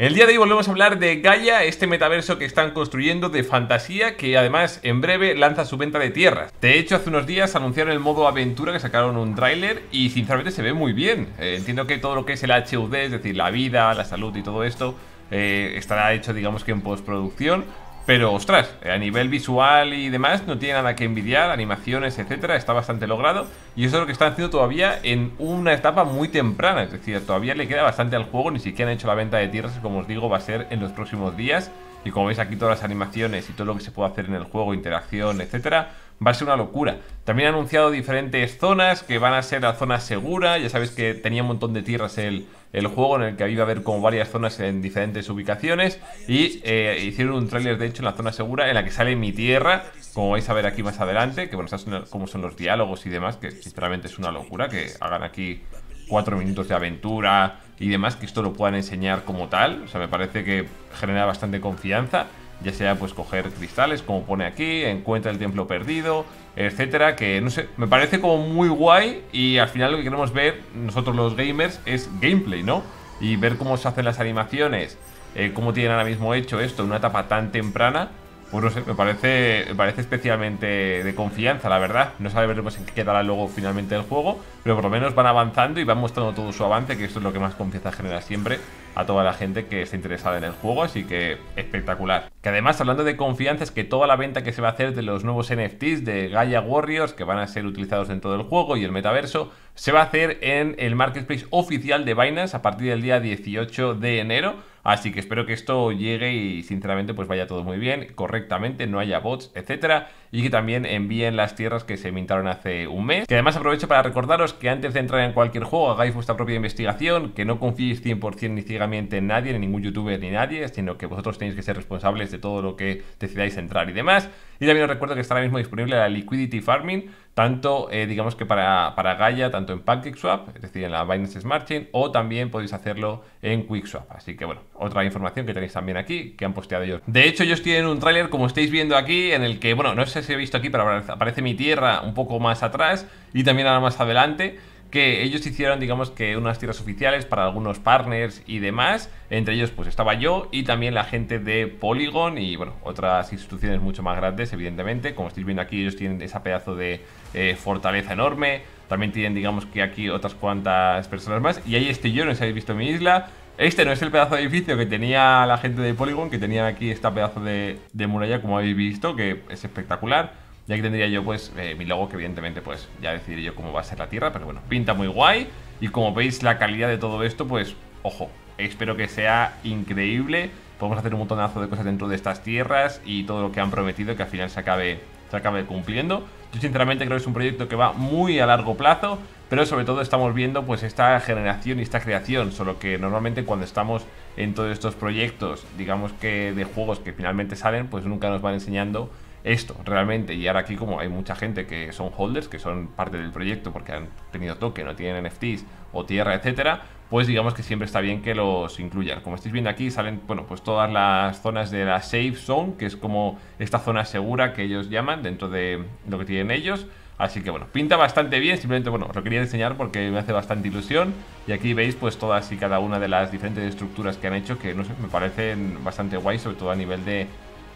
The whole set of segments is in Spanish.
El día de hoy volvemos a hablar de Gaia, este metaverso que están construyendo de fantasía que además en breve lanza su venta de tierras. De hecho, hace unos días anunciaron el modo aventura que sacaron un tráiler y sinceramente se ve muy bien. Eh, entiendo que todo lo que es el HUD, es decir, la vida, la salud y todo esto, eh, estará hecho digamos que en postproducción pero ostras, a nivel visual y demás no tiene nada que envidiar, animaciones, etcétera, está bastante logrado y eso es lo que están haciendo todavía en una etapa muy temprana, es decir, todavía le queda bastante al juego, ni siquiera han hecho la venta de tierras, como os digo, va a ser en los próximos días y como veis aquí todas las animaciones y todo lo que se puede hacer en el juego, interacción, etcétera, va a ser una locura. También ha anunciado diferentes zonas que van a ser la zona segura. Ya sabéis que tenía un montón de tierras el, el juego en el que iba a haber como varias zonas en diferentes ubicaciones. Y eh, hicieron un tráiler, de hecho, en la zona segura en la que sale mi tierra, como vais a ver aquí más adelante. Que bueno, como cómo son los diálogos y demás, que sinceramente es una locura que hagan aquí cuatro minutos de aventura y demás, que esto lo puedan enseñar como tal. O sea, me parece que genera bastante confianza ya sea pues coger cristales, como pone aquí, encuentra el templo perdido, etcétera, que no sé, me parece como muy guay y al final lo que queremos ver nosotros los gamers es gameplay, ¿no? Y ver cómo se hacen las animaciones, eh, cómo tienen ahora mismo hecho esto en una etapa tan temprana pues no sé, me parece, parece especialmente de confianza, la verdad. No sabemos en qué quedará luego finalmente el juego, pero por lo menos van avanzando y van mostrando todo su avance, que esto es lo que más confianza genera siempre a toda la gente que está interesada en el juego, así que espectacular. Que además, hablando de confianza, es que toda la venta que se va a hacer de los nuevos NFTs de Gaia Warriors, que van a ser utilizados en todo el juego y el metaverso, se va a hacer en el marketplace oficial de Binance a partir del día 18 de enero. Así que espero que esto llegue y sinceramente pues vaya todo muy bien, correctamente, no haya bots, etcétera y que también envíen las tierras que se mintaron hace un mes. Que además aprovecho para recordaros que antes de entrar en cualquier juego hagáis vuestra propia investigación, que no confiéis 100% ni ciegamente en nadie, ni ningún youtuber ni nadie, sino que vosotros tenéis que ser responsables de todo lo que decidáis entrar y demás. Y también os recuerdo que está ahora mismo disponible la Liquidity Farming, tanto eh, digamos que para, para Gaia, tanto en PancakeSwap, es decir, en la Binance Smart Chain, o también podéis hacerlo en QuickSwap. Así que bueno, otra información que tenéis también aquí, que han posteado ellos. De hecho, ellos tienen un tráiler, como estáis viendo aquí, en el que, bueno, no es se si visto aquí, pero aparece mi tierra un poco más atrás y también ahora más adelante que ellos hicieron, digamos, que unas tierras oficiales para algunos partners y demás. Entre ellos, pues estaba yo y también la gente de Polygon y, bueno, otras instituciones mucho más grandes, evidentemente. Como estáis viendo aquí, ellos tienen esa pedazo de eh, fortaleza enorme. También tienen, digamos, que aquí otras cuantas personas más. Y ahí estoy yo, no si habéis visto mi isla. Este no es el pedazo de edificio que tenía la gente de Polygon, que tenía aquí esta pedazo de, de muralla, como habéis visto, que es espectacular. Y aquí tendría yo pues eh, mi logo que evidentemente pues ya decidiré yo cómo va a ser la tierra, pero bueno, pinta muy guay. Y como veis la calidad de todo esto pues, ojo, espero que sea increíble. Podemos hacer un montonazo de cosas dentro de estas tierras y todo lo que han prometido que al final se acabe, se acabe cumpliendo. Yo sinceramente creo que es un proyecto que va muy a largo plazo, pero sobre todo estamos viendo pues esta generación y esta creación, solo que normalmente cuando estamos en todos estos proyectos, digamos que de juegos que finalmente salen, pues nunca nos van enseñando esto realmente. Y ahora aquí como hay mucha gente que son holders, que son parte del proyecto porque han tenido token no tienen NFTs o tierra, etcétera, pues digamos que siempre está bien que los incluyan. Como estáis viendo aquí salen, bueno, pues todas las zonas de la safe zone, que es como esta zona segura que ellos llaman dentro de lo que tienen ellos. Así que bueno, pinta bastante bien, simplemente bueno, os lo quería enseñar porque me hace bastante ilusión Y aquí veis pues todas y cada una de las diferentes estructuras que han hecho que no sé, me parecen bastante guay, sobre todo a nivel de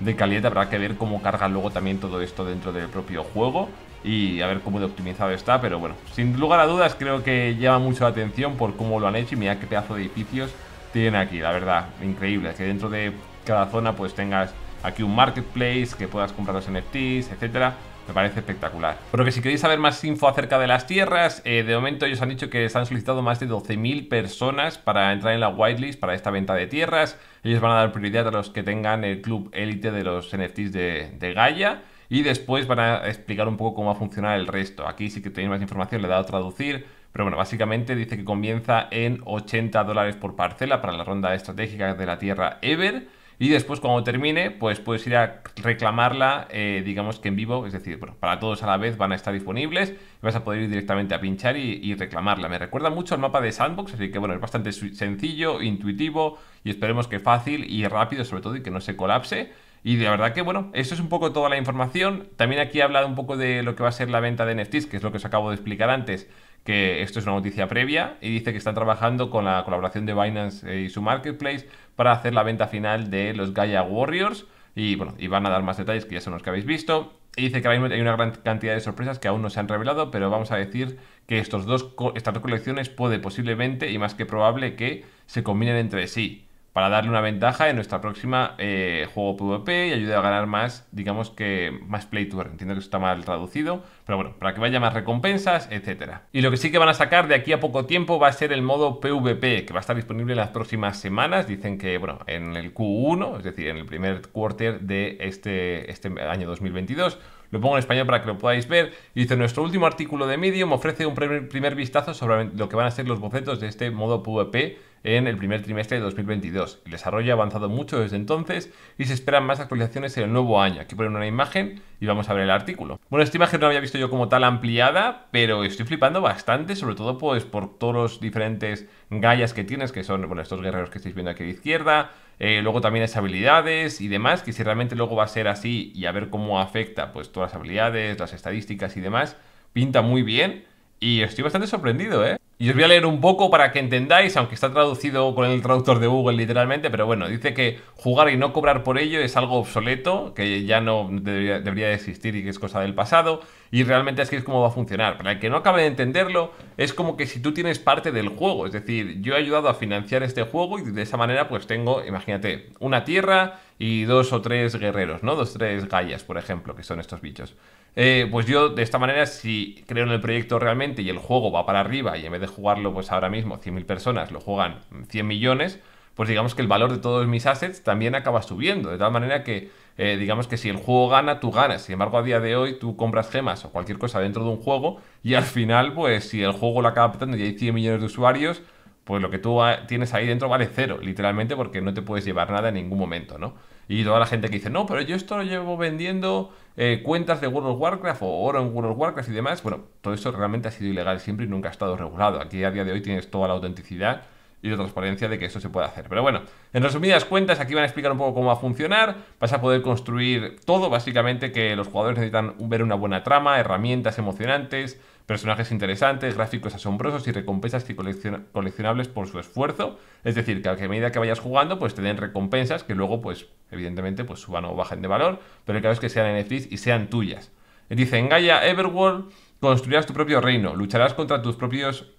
de calidad. Habrá que ver cómo carga luego también todo esto dentro del propio juego y a ver cómo de optimizado está. Pero bueno, sin lugar a dudas creo que llama mucho la atención por cómo lo han hecho y mira qué pedazo de edificios tienen aquí. La verdad, increíble. Que dentro de cada zona pues tengas aquí un marketplace, que puedas comprar los NFTs, etcétera. Me parece espectacular. Porque que si queréis saber más info acerca de las tierras, eh, de momento ellos han dicho que se han solicitado más de 12.000 personas para entrar en la whitelist para esta venta de tierras. Ellos van a dar prioridad a los que tengan el club élite de los NFTs de, de Gaia y después van a explicar un poco cómo va a funcionar el resto. Aquí sí que tenéis más información, le he dado a traducir, pero bueno, básicamente dice que comienza en 80 dólares por parcela para la ronda estratégica de la Tierra Ever y después, cuando termine, pues puedes ir a reclamarla, eh, digamos que en vivo, es decir, bueno, para todos a la vez van a estar disponibles, vas a poder ir directamente a pinchar y, reclamarla. Me recuerda mucho al mapa de Sandbox, así que bueno, es bastante sencillo, intuitivo y esperemos que fácil y rápido sobre todo y que no se colapse. Y de verdad que, bueno, eso es un poco toda la información. También aquí he hablado un poco de lo que va a ser la venta de NFTs, que es lo que os acabo de explicar antes que esto es una noticia previa, y dice que están trabajando con la colaboración de Binance eh, y su marketplace para hacer la venta final de los Gaia Warriors. Y bueno, y van a dar más detalles que ya son los que habéis visto. Y dice que hay una gran cantidad de sorpresas que aún no se han revelado, pero vamos a decir que estos dos, estas dos colecciones puede posiblemente y más que probable que se combinen entre sí para darle una ventaja en nuestra próxima eh, juego PvP y ayudar a ganar más, digamos que más play to Entiendo que eso está mal traducido, pero bueno, para que vaya más recompensas, etc. Y lo que sí que van a sacar de aquí a poco tiempo va a ser el modo PvP, que va a estar disponible en las próximas semanas. Dicen que, bueno, en el Q1, es decir, en el primer quarter de este, este año 2022. Lo pongo en español para que lo podáis ver. Y dice, nuestro último artículo de Medium ofrece un primer vistazo sobre lo que van a ser los bocetos de este modo PvP en el primer trimestre de 2022. El desarrollo ha avanzado mucho desde entonces y se esperan más actualizaciones en el nuevo año. Aquí ponen una imagen y vamos a ver el artículo. Bueno, esta imagen no la había visto yo como tal ampliada, pero estoy flipando bastante, sobre todo pues por todos los diferentes gallas que tienes, que son estos guerreros que estáis viendo aquí a la izquierda, eh, luego también esas habilidades y demás, que si realmente luego va a ser así y a ver cómo afecta pues todas las habilidades, las estadísticas y demás, pinta muy bien y estoy bastante sorprendido, ¿eh? Y os voy a leer un poco para que entendáis, aunque está traducido con el traductor de Google literalmente, pero bueno, dice que jugar y no cobrar por ello es algo obsoleto, que ya no debería, existir y que es cosa del pasado, y realmente es que es como va a funcionar. Para el que no acabe de entenderlo, es como que si tú tienes parte del juego, es decir, yo he ayudado a financiar este juego y de esa manera pues tengo, imagínate, una tierra y dos o tres guerreros, ¿no? Dos o tres gallas, por ejemplo, que son estos bichos. Eh, pues yo, de esta manera, si creo en el proyecto realmente y el juego va para arriba y en vez de jugarlo, pues ahora mismo 100.000 personas lo juegan 100 millones, pues digamos que el valor de todos mis assets también acaba subiendo. De tal manera que, eh, digamos que si el juego gana, tú ganas. Sin embargo, a día de hoy tú compras gemas o cualquier cosa dentro de un juego y al final, pues si el juego lo acaba petando y hay 100 millones de usuarios, pues lo que tú tienes ahí dentro vale cero, literalmente, porque no te puedes llevar nada en ningún momento, ¿no? Y toda la gente que dice, no, pero yo esto lo llevo vendiendo eh, cuentas de World of Warcraft o oro en World of Warcraft y demás, bueno, todo eso realmente ha sido ilegal siempre y nunca ha estado regulado. Aquí a día de hoy tienes toda la autenticidad y de transparencia de que eso se puede hacer. Pero bueno, en resumidas cuentas, aquí van a explicar un poco cómo va a funcionar. Vas a poder construir todo, básicamente, que los jugadores necesitan ver una buena trama, herramientas emocionantes, personajes interesantes, gráficos asombrosos y recompensas y coleccionables por su esfuerzo. Es decir, que a medida que vayas jugando, pues te den recompensas que luego, pues, evidentemente, pues suban o bajen de valor, pero el caso es que sean NFTs y sean tuyas. Dice, en Gaia Everworld construirás tu propio reino, lucharás contra tus propios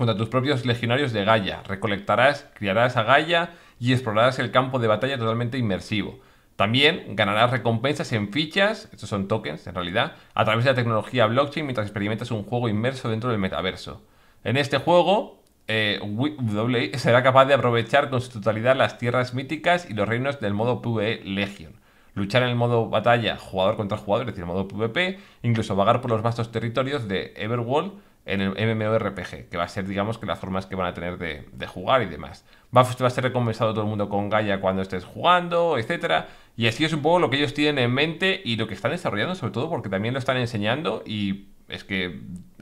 contra tus propios legionarios de Gaia. Recolectarás, criarás a Gaia y explorarás el campo de batalla totalmente inmersivo. También ganarás recompensas en fichas, estos son tokens en realidad, a través de la tecnología blockchain mientras experimentas un juego inmerso dentro del metaverso. En este juego, eh, WWE será capaz de aprovechar con su totalidad las tierras míticas y los reinos del modo PvE Legion. Luchar en el modo batalla jugador contra jugador, es decir, modo PvP, incluso vagar por los vastos territorios de Everworld en el MMORPG, que va a ser, digamos, que las formas que van a tener de, jugar y demás. Va, a ser recompensado todo el mundo con Gaia cuando estés jugando, etc. Y así es un poco lo que ellos tienen en mente y lo que están desarrollando, sobre todo porque también lo están enseñando y es que,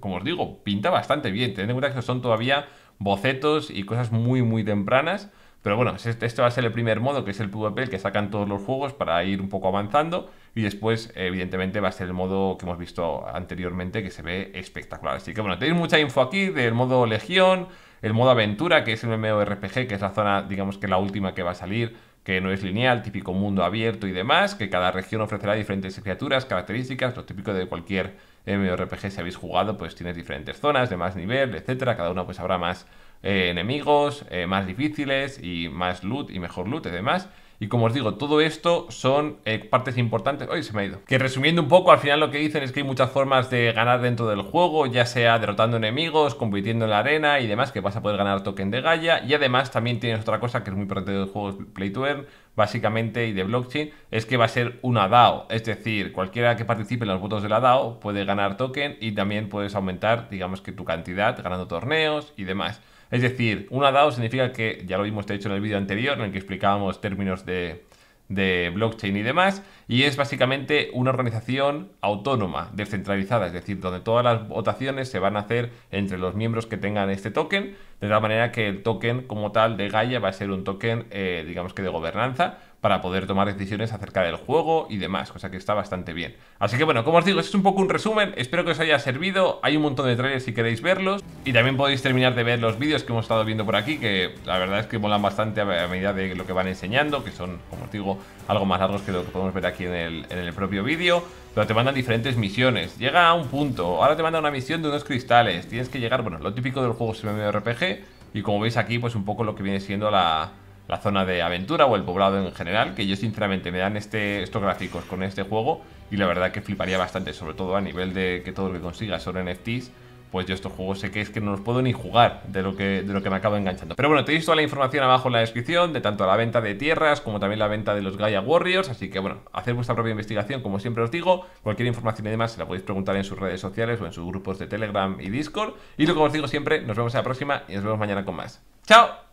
como os digo, pinta bastante bien. Tened en cuenta que son todavía bocetos y cosas muy, muy tempranas. Pero bueno, este, este va a ser el primer modo, que es el PvP, que sacan todos los juegos para ir un poco avanzando. Y después, evidentemente, va a ser el modo que hemos visto anteriormente, que se ve espectacular. Así que bueno, tenéis mucha info aquí del modo Legión, el modo Aventura, que es el MMORPG, que es la zona, digamos que la última que va a salir, que no es lineal, típico mundo abierto y demás, que cada región ofrecerá diferentes criaturas, características, lo típico de cualquier MMORPG, si habéis jugado, pues tienes diferentes zonas de más nivel, etcétera, cada una pues habrá más eh, enemigos eh, más difíciles y más loot y mejor loot y demás. Y como os digo, todo esto son eh, partes importantes. hoy se me ha ido! Que resumiendo un poco, al final lo que dicen es que hay muchas formas de ganar dentro del juego, ya sea derrotando enemigos, compitiendo en la arena y demás, que vas a poder ganar token de Gaia. Y además también tienes otra cosa que es muy importante del juego, Play to Earn, básicamente y de blockchain es que va a ser una DAO, es decir, cualquiera que participe en los votos de la DAO puede ganar token y también puedes aumentar, digamos que tu cantidad ganando torneos y demás. Es decir, una DAO significa que, ya lo vimos he hecho en el vídeo anterior en el que explicábamos términos de, de blockchain y demás, y es básicamente una organización autónoma, descentralizada, es decir, donde todas las votaciones se van a hacer entre los miembros que tengan este token, de tal manera que el token como tal de Gaia va a ser un token, eh, digamos que de gobernanza, para poder tomar decisiones acerca del juego y demás, cosa que está bastante bien. Así que bueno, como os digo, es un poco un resumen, espero que os haya servido, hay un montón de trailers si queréis verlos y también podéis terminar de ver los vídeos que hemos estado viendo por aquí, que la verdad es que molan bastante a medida de lo que van enseñando, que son, como os digo, algo más largos que lo que podemos ver aquí en el, propio vídeo, pero te mandan diferentes misiones, llega a un punto, ahora te manda una misión de unos cristales, tienes que llegar, bueno, lo típico del juego MMORPG y como veis aquí, pues un poco lo que viene siendo la la zona de aventura o el poblado en general, que yo sinceramente me dan este, estos gráficos con este juego y la verdad que fliparía bastante, sobre todo a nivel de que todo lo que consiga son NFTs, pues yo estos juegos sé que es que no los puedo ni jugar de lo que, de lo que me acabo enganchando. Pero bueno, tenéis toda la información abajo en la descripción de tanto la venta de tierras como también la venta de los Gaia Warriors, así que bueno, haced vuestra propia investigación, como siempre os digo, cualquier información y demás se la podéis preguntar en sus redes sociales o en sus grupos de Telegram y Discord, y lo que os digo siempre, nos vemos en la próxima y nos vemos mañana con más. ¡Chao!